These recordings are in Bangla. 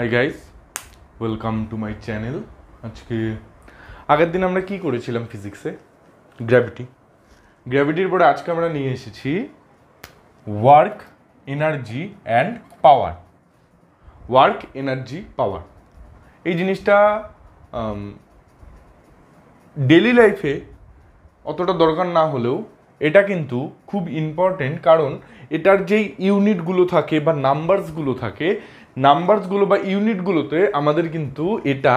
High guys welcome to my channel আজকে আগের দিন আমরা কি করেছিলাম ফিজিক্সে গ্র্যাভিটি গ্র্যাভিটির পরে আজকে আমরা নিয়ে এসেছি work energy and power work energy power এই জিনিসটা ডেলি লাইফে অতটা দরকার না হলেও এটা কিন্তু খুব ইম্পর্টেন্ট কারণ এটার যেই ইউনিটগুলো থাকে বা নাম্বারসগুলো থাকে নাম্বারসগুলো বা ইউনিটগুলোতে আমাদের কিন্তু এটা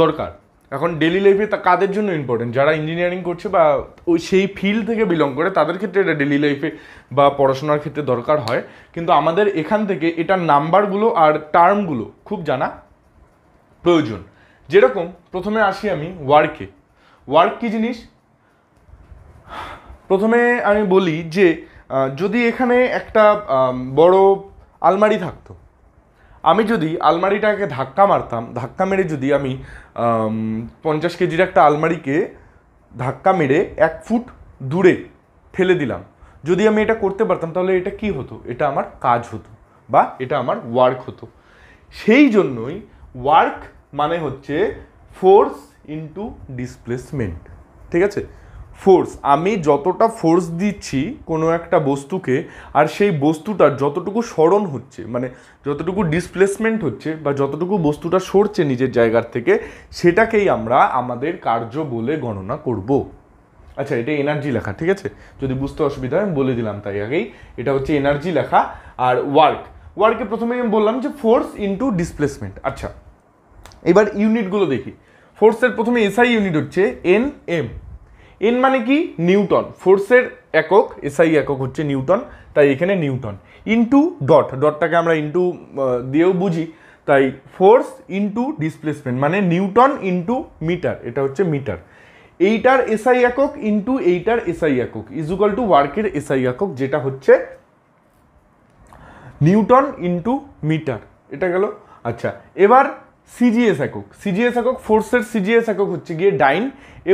দরকার এখন ডেলি লাইফে তা কাদের জন্য ইম্পর্টেন্ট যারা ইঞ্জিনিয়ারিং করছে বা ওই সেই ফিল্ড থেকে বিলং করে তাদের ক্ষেত্রে এটা ডেলি লাইফে বা পড়াশোনার ক্ষেত্রে দরকার হয় কিন্তু আমাদের এখান থেকে এটা নাম্বারগুলো আর টার্মগুলো খুব জানা প্রয়োজন যেরকম প্রথমে আসি আমি ওয়ার্কে ওয়ার্ক কী জিনিস প্রথমে আমি বলি যে যদি এখানে একটা বড় আলমারি থাকতো আমি যদি আলমারিটাকে ধাক্কা মারতাম ধাক্কা মেরে যদি আমি পঞ্চাশ কেজির একটা আলমারিকে ধাক্কা মেরে এক ফুট দূরে ঠেলে দিলাম যদি আমি এটা করতে পারতাম তাহলে এটা কি হতো এটা আমার কাজ হতো বা এটা আমার ওয়ার্ক হতো সেই জন্যই ওয়ার্ক মানে হচ্ছে ফোর্স ইন্টু ডিসপ্লেসমেন্ট ঠিক আছে ফোর্স আমি যতটা ফোর্স দিচ্ছি কোনো একটা বস্তুকে আর সেই বস্তুটার যতটুকু স্মরণ হচ্ছে মানে যতটুকু ডিসপ্লেসমেন্ট হচ্ছে বা যতটুকু বস্তুটা সরছে নিজের জায়গার থেকে সেটাকেই আমরা আমাদের কার্য বলে গণনা করব। আচ্ছা এটা এনার্জি লেখা ঠিক আছে যদি বুঝতে অসুবিধা হয় আমি বলে দিলাম তাই আগেই এটা হচ্ছে এনার্জি লেখা আর ওয়ার্ক ওয়ার্কে প্রথমে আমি বললাম যে ফোর্স ইন্টু ডিসপ্লেসমেন্ট আচ্ছা এবার ইউনিটগুলো দেখি ফোর্সের প্রথমে এসআই ইউনিট হচ্ছে এন এম এন মানে কি নিউটন ফোর্সের একক এসআই একক হচ্ছে নিউটন তাই এখানে নিউটন ইনটু ডট ডটটাকে আমরা ইনটু দিয়েও বুঝি তাই ফোর্স ইনটু ডিসপ্লেসমেন্ট মানে নিউটন ইনটু মিটার এটা হচ্ছে মিটার এইটার এসআই একক ইনটু এইটার এসআই একক ইজুকাল টু ওয়ার্কের এসআই একক যেটা হচ্ছে নিউটন ইনটু মিটার এটা গেল আচ্ছা এবার সিজিএস একক সিজিএস একক ফোর্সের সিজিএস একক হচ্ছে গিয়ে ডাইন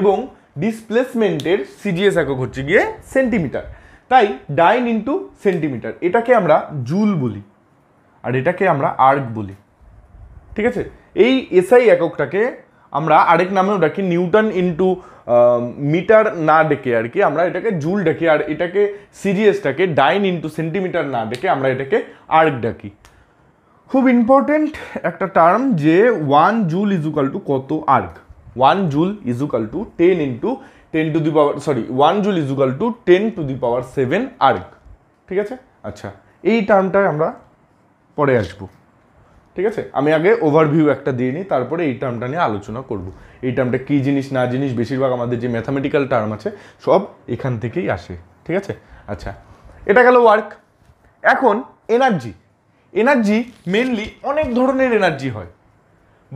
এবং ডিসপ্লেসমেন্টের সিজিএস একক হচ্ছে গিয়ে সেন্টিমিটার তাই ডাইন ইন্টু সেন্টিমিটার এটাকে আমরা জুল বলি আর এটাকে আমরা আর্ক বলি ঠিক আছে এই এসআই এককটাকে আমরা আরেক নামেও ডাকি নিউটন ইন্টু মিটার না ডেকে আর কি আমরা এটাকে জুল ডাকি আর এটাকে সিরিয়াসটাকে ডাইন ইন্টু সেন্টিমিটার না ডেকে আমরা এটাকে আর্ক ডাকি খুব ইম্পর্টেন্ট একটা টার্ম যে ওয়ান জুল ইজ টু কত erg one joule is equal to ten into ten to the power sorry one joule is equal to ten to the power seven erg ঠিক আছে আচ্ছা এই টার্মটায় আমরা পরে আসব ঠিক আছে আমি আগে ওভারভিউ একটা দিয়ে নিই তারপরে এই টার্মটা নিয়ে আলোচনা করব এই টার্মটা কী জিনিস না জিনিস বেশিরভাগ আমাদের যে ম্যাথামেটিক্যাল টার্ম আছে সব এখান থেকেই আসে ঠিক আছে আচ্ছা এটা গেল ওয়ার্ক এখন এনার্জি এনার্জি মেনলি অনেক ধরনের এনার্জি হয়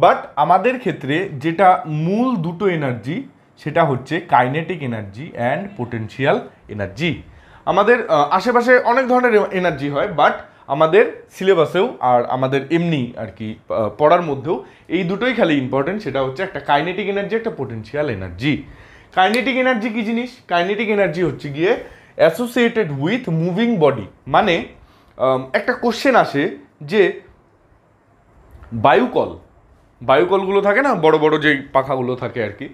বাট আমাদের ক্ষেত্রে যেটা মূল দুটো এনার্জি সেটা হচ্ছে kinetic energy and potential energy আমাদের আশেপাশে অনেক ধরনের এনার্জি হয় বাট আমাদের সিলেবাসেও আর আমাদের এমনি আর কি পড়ার মধ্যেও এই দুটোই খালি ইম্পর্টেন্ট সেটা হচ্ছে একটা কাইনেটিক এনার্জি একটা পোটেন্সিয়াল এনার্জি কাইনেটিক এনার্জি কী জিনিস কাইনেটিক এনার্জি হচ্ছে গিয়ে অ্যাসোসিয়েটেড উইথ মুভিং বডি মানে একটা কোশ্চেন আসে যে বায়ুকল বায়ুকলগুলো থাকে না বড় বড় যেই পাখাগুলো থাকে আর কি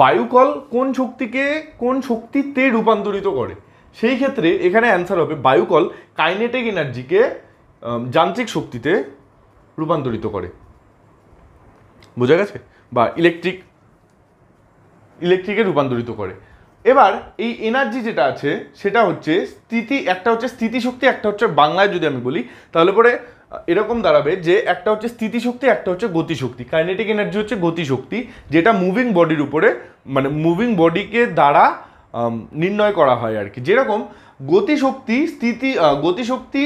বায়ুকল কোন শক্তিকে কোন শক্তিতে রূপান্তরিত করে সেই ক্ষেত্রে এখানে অ্যান্সার হবে বায়ুকল কাইনেটিক এনার্জিকে যান্ত্রিক শক্তিতে রূপান্তরিত করে বোঝা গেছে বা ইলেকট্রিক ইলেকট্রিকে রূপান্তরিত করে এবার এই এনার্জি যেটা আছে সেটা হচ্ছে স্থিতি একটা হচ্ছে স্থিতিশক্তি একটা হচ্ছে বাংলায় যদি আমি বলি তাহলে পরে এরকম দাঁড়াবে যে একটা হচ্ছে স্থিতিশক্তি একটা হচ্ছে গতিশক্তি কাইনেটিক এনার্জি হচ্ছে গতিশক্তি যেটা মুভিং বডির উপরে মানে মুভিং বডিকে দ্বারা নির্ণয় করা হয় আর কি যেরকম গতিশক্তি স্থিতি গতিশক্তি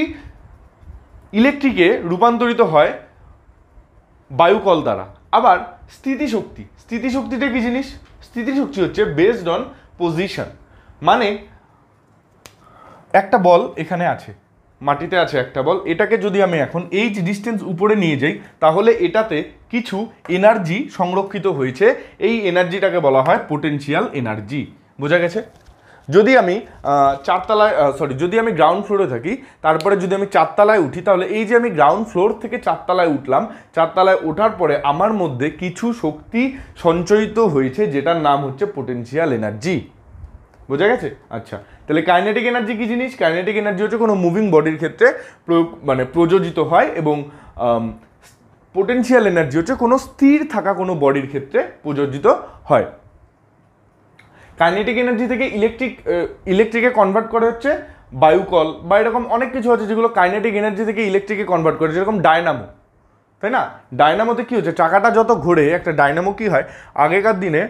ইলেকট্রিকে রূপান্তরিত হয় বায়ুকল দ্বারা আবার স্থিতিশক্তি স্থিতিশক্তিটা কী জিনিস স্থিতিশক্তি হচ্ছে বেসড অন পজিশন মানে একটা বল এখানে আছে মাটিতে আছে একটা বল এটাকে যদি আমি এখন এইচ ডিস্টেন্স উপরে নিয়ে যাই তাহলে এটাতে কিছু এনার্জি সংরক্ষিত হয়েছে এই এনার্জিটাকে বলা হয় পোটেনশিয়াল এনার্জি বোঝা গেছে যদি আমি চারতলায় সরি যদি আমি গ্রাউন্ড ফ্লোরে থাকি তারপরে যদি আমি চারতলায় উঠি তাহলে এই যে আমি গ্রাউন্ড ফ্লোর থেকে চারতলায় উঠলাম চারতলায় ওঠার পরে আমার মধ্যে কিছু শক্তি সঞ্চয়িত হয়েছে যেটার নাম হচ্ছে পোটেন্সিয়াল এনার্জি বোঝা গেছে আচ্ছা তাহলে কাইনেটিক এনার্জি কী জিনিস কাইনেটিক এনার্জি হচ্ছে কোনো মুভিং বডির ক্ষেত্রে প্রয়োগ মানে প্রযোজিত হয় এবং পোটেন্সিয়াল এনার্জি হচ্ছে কোনো স্থির থাকা কোনো বডির ক্ষেত্রে প্রযোজিত হয় কাইনেটিক এনার্জি থেকে ইলেকট্রিক ইলেকট্রিকে কনভার্ট করে হচ্ছে বায়ুকল বা এরকম অনেক কিছু আছে যেগুলো কাইনেটিক এনার্জি থেকে ইলেকট্রিকে কনভার্ট করে যেরকম ডায়নামো তাই না ডায়নামোতে কী হচ্ছে চাকাটা যত ঘোরে একটা ডায়নামো কী হয় আগেকার দিনে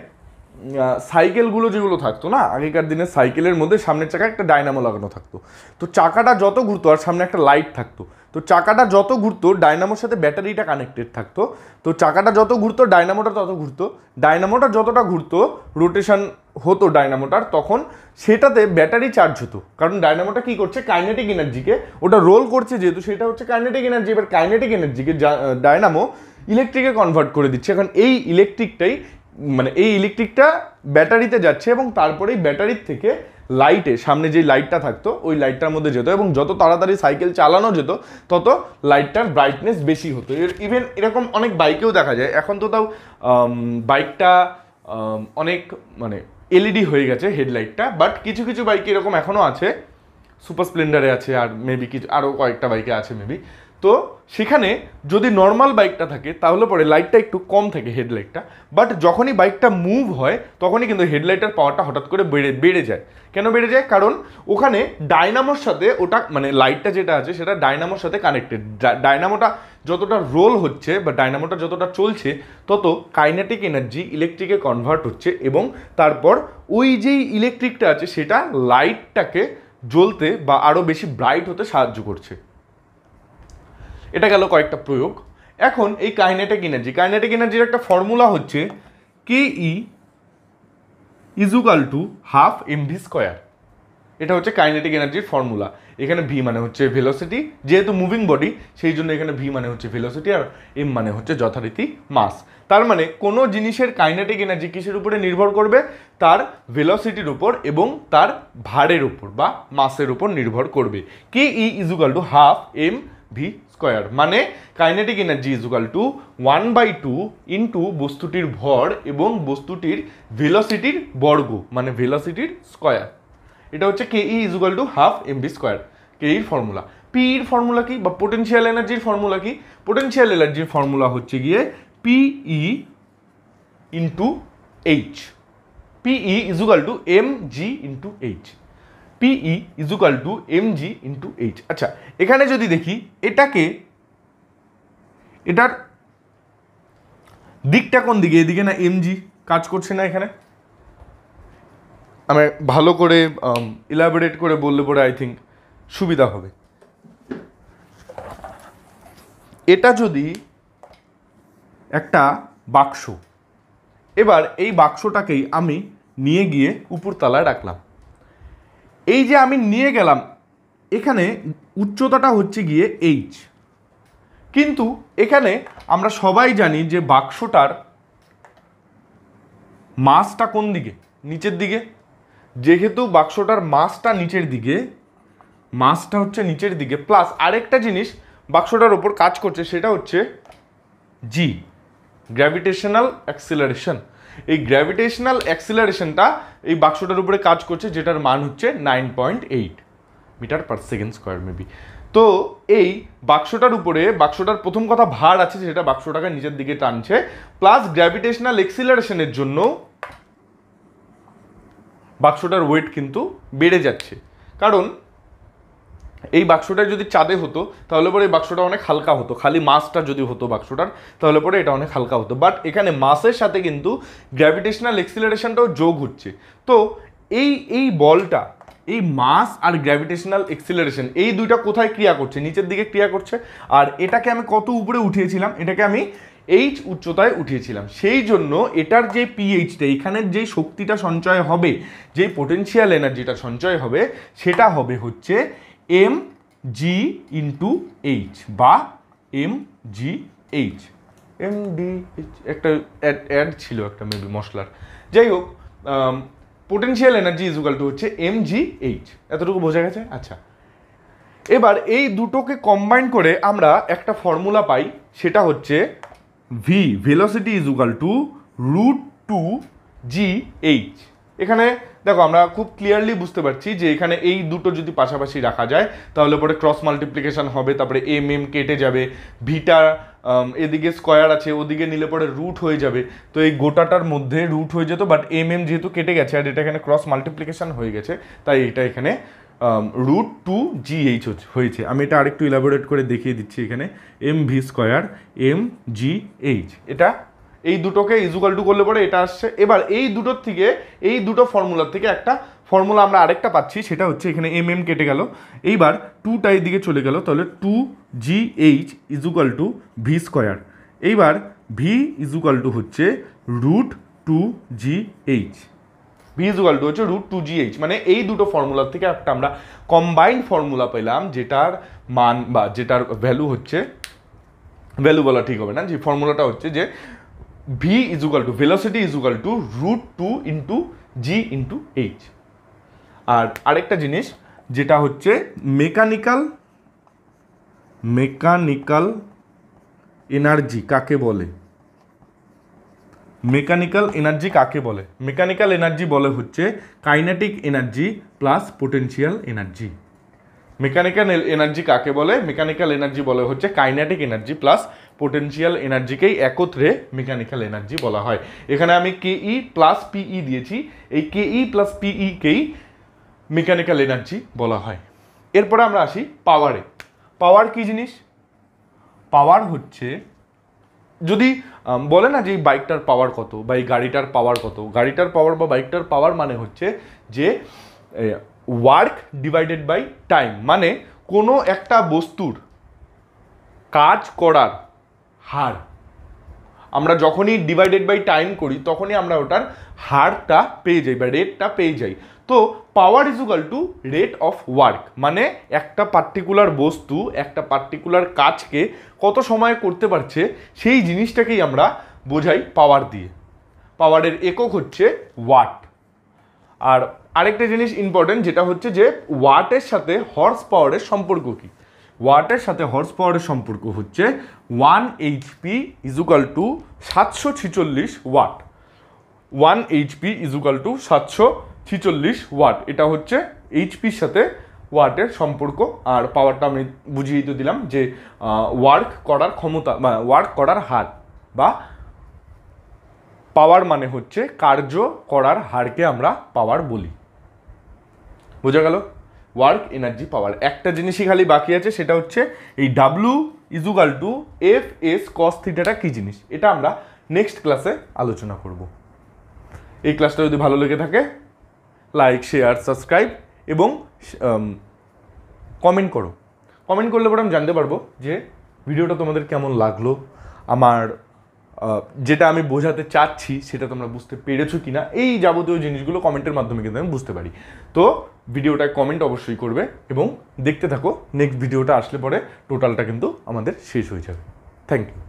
সাইকেলগুলো যেগুলো থাকতো না আগেকার দিনে সাইকেলের মধ্যে সামনের চাকা একটা ডায়নামো লাগানো থাকতো তো চাকাটা যত ঘুরতো আর সামনে একটা লাইট থাকতো তো চাকাটা যত ঘুরতো ডায়নামোর সাথে ব্যাটারিটা কানেক্টেড থাকতো তো চাকাটা যত ঘুরতো ডায়নামোটা তত ঘুরতো ডায়নামোটা যতটা ঘুরতো রোটেশন হতো ডায়নামোটার তখন সেটাতে ব্যাটারি চার্জ হতো কারণ ডায়নামোটা কী করছে কাইনেটিক এনার্জিকে ওটা রোল করছে যেহেতু সেটা হচ্ছে কাইনেটিক এনার্জি এবার কাইনেটিক এনার্জিকে ডায়নামো ইলেকট্রিকে কনভার্ট করে দিচ্ছে এখন এই ইলেকট্রিকটাই মানে এই ইলেকট্রিকটা ব্যাটারিতে যাচ্ছে এবং তারপরেই ব্যাটারির থেকে লাইটে সামনে যে লাইটটা থাকতো ওই লাইটটার মধ্যে যেত এবং যত তাড়াতাড়ি সাইকেল চালানো যেত তত লাইটটার ব্রাইটনেস বেশি হতো ইভেন এরকম অনেক বাইকেও দেখা যায় এখন তো তাও বাইকটা অনেক মানে এলইডি e হয়ে গেছে হেডলাইটটা বাট কিছু কিছু বাইক এরকম এখনও আছে সুপার স্প্লেন্ডারে আছে আর মেবি কিছু আরও কয়েকটা বাইকে আছে মেবি তো সেখানে যদি নর্মাল বাইকটা থাকে তাহলে পরে লাইটটা একটু কম থাকে হেডলাইটটা বাট যখনই বাইকটা মুভ হয় তখনই কিন্তু হেডলাইটের পাওয়ারটা হঠাৎ করে বেড়ে বেড়ে যায় কেন বেড়ে যায় কারণ ওখানে ডায়নামোর সাথে ওটা মানে লাইটটা যেটা আছে সেটা ডায়নামোর সাথে কানেক্টেড ডায়নামোটা যতটা রোল হচ্ছে বা ডাইনামোটা যতটা চলছে তত কাইনেটিক এনার্জি ইলেকট্রিকে কনভার্ট হচ্ছে এবং তারপর ওই যেই ইলেকট্রিকটা আছে সেটা লাইটটাকে জ্বলতে বা আরও বেশি ব্রাইট হতে সাহায্য করছে এটা গেল কয়েকটা প্রয়োগ এখন এই কাইনেটিক এনার্জি কাইনেটিক এনার্জির একটা ফর্মুলা হচ্ছে K E is equal to half V square এটা হচ্ছে কাইনেটিক এনার্জির ফর্মুলা এখানে ভি মানে হচ্ছে ভেলোসিটি যেহেতু মুভিং বডি সেই জন্য এখানে ভি মানে হচ্ছে ভেলোসিটি আর এম মানে হচ্ছে যথারীতি মাস তার মানে কোনো জিনিসের কাইনেটিক এনার্জি কিসের উপরে নির্ভর করবে তার ভেলোসিটির উপর এবং তার ভারের উপর বা মাসের উপর নির্ভর করবে K E is equal to half M V square মানে kinetic energy is equal to one by two into বস্তুটির ভর এবং বস্তুটির ভেলোসিটির বর্গ মানে ভেলোসিটির স্কোয়ার এটা হচ্ছে K E is to half M V square K ইর ফর্মুলা পি ইর ফর্মুলা কি বা পোটেনশিয়াল এনার্জির ফর্মুলা কি পোটেন্সিয়াল এনার্জির ফর্মুলা হচ্ছে গিয়ে P E into H P is equal to M G into H P is equal to M G into H আচ্ছা এখানে যদি দেখি এটাকে এটার দিকটা কোন দিকে এদিকে না এম জি কাজ করছে না এখানে আমি ভালো করে ইলাবোরেট um, করে বললে পরে আই থিঙ্ক সুবিধা হবে এটা যদি একটা বাক্স এবার এই বাক্সটাকেই আমি নিয়ে গিয়ে উপরতলায় রাখলাম এই যে আমি নিয়ে গেলাম এখানে উচ্চতাটা হচ্ছে গিয়ে এইচ কিন্তু এখানে আমরা সবাই জানি যে বাক্সটার মাছটা কোন দিকে নিচের দিকে যেহেতু বাক্সটার মাছটা নিচের দিকে মাছটা হচ্ছে নিচের দিকে প্লাস আরেকটা জিনিস বাক্সটার ওপর কাজ করছে সেটা হচ্ছে জি গ্র্যাভিটেশনাল অ্যাক্সিলারেশন এই গ্র্যাভিটেশনাল অ্যাক্সিলারেশনটা এই বাক্সটার উপরে কাজ করছে যেটার মান হচ্ছে nine point eight metre per second square maybe তো এই বাক্সটার উপরে বাক্সটার প্রথম কথা ভার আছে যেটা বাক্সটাকে নিচের দিকে টানছে প্লাস গ্র্যাভিটেশনাল এক্সিলারেশনের জন্য বাক্সটার ওয়েট কিন্তু বেড়ে যাচ্ছে কারণ এই বাক্সটা যদি চাঁদে হতো তাহলে পরে এই বাক্সটা অনেক হালকা হতো খালি মাসটা যদি হতো বাক্সটার তাহলে পরে এটা অনেক হালকা হতো বাট এখানে মাসের সাথে কিন্তু গ্র্যাভিটেশনাল এক্সিলারেশনটাও যোগ হচ্ছে তো এই এই বলটা এই মাস আর গ্র্যাভিটেশনাল এক্সিলারেশন এই দুইটা কোথায় ক্রিয়া করছে নিচের দিকে ক্রিয়া করছে আর এটাকে আমি কত উপরে উঠিয়েছিলাম এটাকে আমি এইচ উচ্চতায় উঠিয়েছিলাম সেই জন্য এটার যে পিএইচটা এখানের যে শক্তিটা সঞ্চয় হবে যে পোটেন্সিয়াল এনার্জিটা সঞ্চয় হবে সেটা হবে হচ্ছে এম জি ইন্টু এইচ বা M G H M D একটা অ্যাড অ্যাড ছিল একটা মেবি মশলার যাই হোক পোটেন্সিয়াল এনার্জি ইজুকাল টু হচ্ছে এম জি এইচ এতটুকু বোঝা গেছে আচ্ছা এবার এই দুটোকে কম্বাইন করে আমরা একটা ফর্মুলা পাই সেটা হচ্ছে V velocity is equal to root two G H এখানে দেখো আমরা খুব ক্লিয়ারলি বুঝতে পারছি যে এখানে এই দুটো যদি পাশাপাশি রাখা যায় তাহলে পরে ক্রস মাল্টিপ্লিকেশন হবে তারপরে এম এম কেটে যাবে ভিটা এদিকে স্কোয়ার আছে ওদিকে নিলে পরে রুট হয়ে যাবে তো এই গোটাটার মধ্যে রুট হয়ে যেত বাট এম এম যেহেতু কেটে গেছে আর এটা এখানে ক্রস মাল্টিপ্লিকেশান হয়ে গেছে তাই এটা এখানে রুট টু জি এইচ হয়েছে আমি এটা আরেকটু ইলাবোরেট করে দেখিয়ে দিচ্ছি এখানে M V square M G H এটা এই দুটোকে ইজুকাল টু করলে পরে এটা আসছে এবার এই দুটোর থেকে এই দুটো ফর্মুলার থেকে একটা ফর্মুলা আমরা আরেকটা পাচ্ছি সেটা হচ্ছে এখানে এম এম কেটে গেল এইবার টুটা দিকে চলে গেল তাহলে two G H is equal to V square এইবার ভি ইজুকাল টু হচ্ছে root two G H V is equal to হচ্ছে রুট টু জিএইচ মানে এই দুটো ফর্মুলার থেকে একটা আমরা কম্বাইন্ড ফর্মুলা পেলাম যেটার মান বা যেটার ভ্যালু হচ্ছে ভ্যালু বলা ঠিক হবে না যে ফর্মুলাটা হচ্ছে যে V is equal to velocity is equal to root two into G into H আর আরেকটা জিনিস যেটা হচ্ছে মেকানিক্যাল মেকানিক্যাল এনার্জি কাকে বলে মেকানিক্যাল এনার্জি কাকে বলে মেকানিক্যাল এনার্জি বলে হচ্ছে kinetic energy plus potential energy mechanical energy কাকে বলে মেকানিক্যাল এনার্জি বলে হচ্ছে কাইনেটিক এনার্জি প্লাস পোটেন্সিয়াল এনার্জিকেই একত্রে মেকানিক্যাল এনার্জি বলা হয় এখানে আমি কেই প্লাস পিই দিয়েছি এই কেই প্লাস পিইকেই মেকানিক্যাল এনার্জি বলা হয় এরপরে আমরা আসি পাওয়ারে পাওয়ার কি জিনিস পাওয়ার হচ্ছে যদি বলে না যে এই বাইকটার পাওয়ার কত বা এই গাড়িটার পাওয়ার কত গাড়িটার পাওয়ার বা বাইকটার পাওয়ার মানে হচ্ছে যে ওয়ার্ক ডিভাইডেড বাই টাইম মানে কোনো একটা বস্তুর কাজ করার হার আমরা যখনই ডিভাইডেড বাই টাইম করি তখনই আমরা ওটার হারটা পেয়ে যাই বা রেটটা পেয়ে যাই তো power is equal to rate of work মানে একটা পার্টিকুলার বস্তু একটা পার্টিকুলার কাজকে কত সময়ে করতে পারছে সেই জিনিসটাকেই আমরা বোঝাই পাওয়ার দিয়ে পাওয়ারের একক হচ্ছে ওয়াট আর আরেকটা জিনিস ইম্পর্টেন্ট যেটা হচ্ছে যে ওয়াটের সাথে হর্স পাওয়ারের সম্পর্ক কী ওয়াটের সাথে হর্স পাওয়ারের সম্পর্ক হচ্ছে ওয়ান এইচপি ইজুকাল টু সাতশো ছিচল্লিশ watt one HP is equal to সাতশো ছিচল্লিশ ওয়াট এটা হচ্ছে এইচপির সাথে ওয়াটের সম্পর্ক আর পাওয়ারটা আমি বুঝিয়ে তো দিলাম যে ওয়ার্ক করার ক্ষমতা বা ওয়ার্ক করার হার বা পাওয়ার মানে হচ্ছে কার্য করার হারকে আমরা পাওয়ার বলি বোঝা গেল ওয়ার্ক এনার্জি পাওয়ার একটা জিনিসই খালি বাকি আছে সেটা হচ্ছে এই W is equal to F S cos থিটাটা কী জিনিস এটা আমরা নেক্সট ক্লাসে আলোচনা করব এই ক্লাসটা যদি ভালো লেগে থাকে লাইক শেয়ার সাবস্ক্রাইব এবং কমেন্ট করো কমেন্ট করলে পরে আমি জানতে পারবো যে ভিডিওটা তোমাদের কেমন লাগলো আমার যেটা আমি বোঝাতে চাচ্ছি সেটা তোমরা বুঝতে পেরেছো কি না এই যাবতীয় জিনিসগুলো কমেন্টের মাধ্যমে কিন্তু আমি বুঝতে পারি তো ভিডিওটায় কমেন্ট অবশ্যই করবে এবং দেখতে থাকো নেক্সট ভিডিওটা আসলে পরে টোটালটা কিন্তু আমাদের শেষ হয়ে যাবে থ্যাংক ইউ